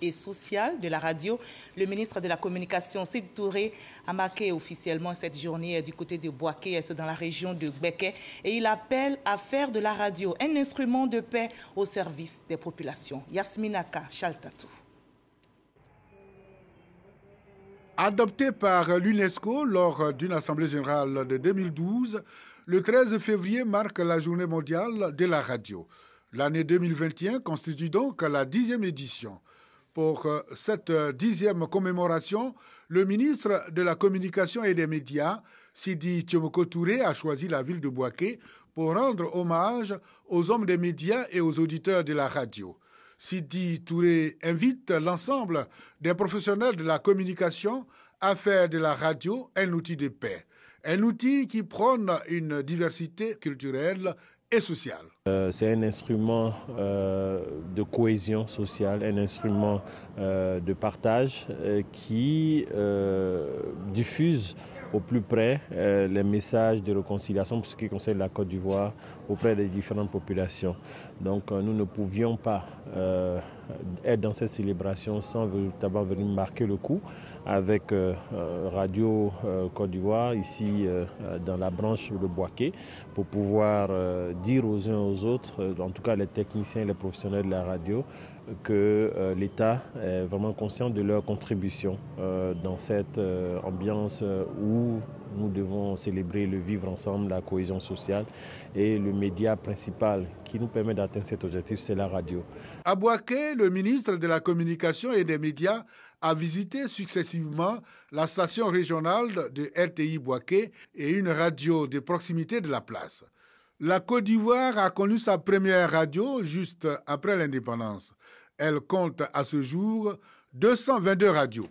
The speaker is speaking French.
et sociale de la radio. Le ministre de la Communication, Sid Touré, a marqué officiellement cette journée euh, du côté de Boaké, euh, dans la région de Beke, et il appelle à faire de la radio un instrument de paix au service des populations. Yasminaka Chaltatou. Adopté par l'UNESCO lors d'une assemblée générale de 2012, le 13 février marque la journée mondiale de la radio. L'année 2021 constitue donc la dixième édition. Pour euh, cette euh, dixième commémoration, le ministre de la Communication et des Médias, Sidi Tiomoko Touré, a choisi la ville de Boaké pour rendre hommage aux hommes des médias et aux auditeurs de la radio. Sidi Touré invite l'ensemble des professionnels de la communication à faire de la radio un outil de paix, un outil qui prône une diversité culturelle euh, c'est un instrument euh, de cohésion sociale, un instrument euh, de partage qui diffuse au plus près euh, les messages de réconciliation pour ce qui concerne la Côte d'Ivoire auprès des différentes populations. Donc euh, nous ne pouvions pas euh, être dans cette célébration sans d'abord venir marquer le coup avec Radio Côte d'Ivoire ici dans la branche de Boaké pour pouvoir dire aux uns aux autres, en tout cas les techniciens et les professionnels de la radio, que euh, l'État est vraiment conscient de leur contribution euh, dans cette euh, ambiance où nous devons célébrer le vivre ensemble, la cohésion sociale. Et le média principal qui nous permet d'atteindre cet objectif, c'est la radio. À Abouaké, le ministre de la Communication et des Médias, a visité successivement la station régionale de RTI Boaké et une radio de proximité de la place. La Côte d'Ivoire a connu sa première radio juste après l'indépendance. Elle compte à ce jour 222 radios.